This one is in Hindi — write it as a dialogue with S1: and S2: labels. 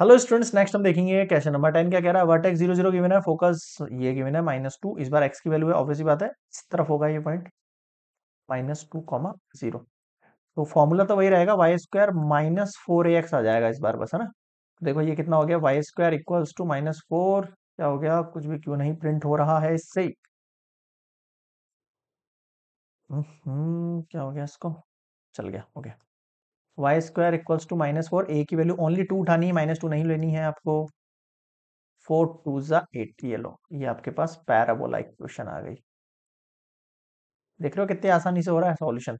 S1: हेलो स्टूडेंट्स नेक्स्ट हम देखेंगे कैसे नंबर टेन क्या कह रहा है वर्टेक्स जीरो जीरो गिवन है फोकस ये गिवन है माइनस टू इस बार एक्स की वैल्यू है ऑब्वियसली बात है इस तरफ होगा ये point minus two comma zero तो फॉर्मूला तो वही रहेगा Y square minus four X आ जाएगा इस बार बस है ना तो देखो ये कितना हो गया Y square equals to minus four क्या हो गया कुछ भी क्यों नहीं प्रिंट हो रहा है इससे ही हम्म, क्या हो गया इसको
S2: चल गया हो गया
S1: Y square equals to minus four A की वैल्यू ओनली टू उठानी है माइनस टू नहीं लेनी है आपको फोर टू ज़ा एट ये लो ये आपके पास पैराबोला इक्वेशन आ गई देख रहे हो कितने आसानी से हो रहा है सॉल्यूशन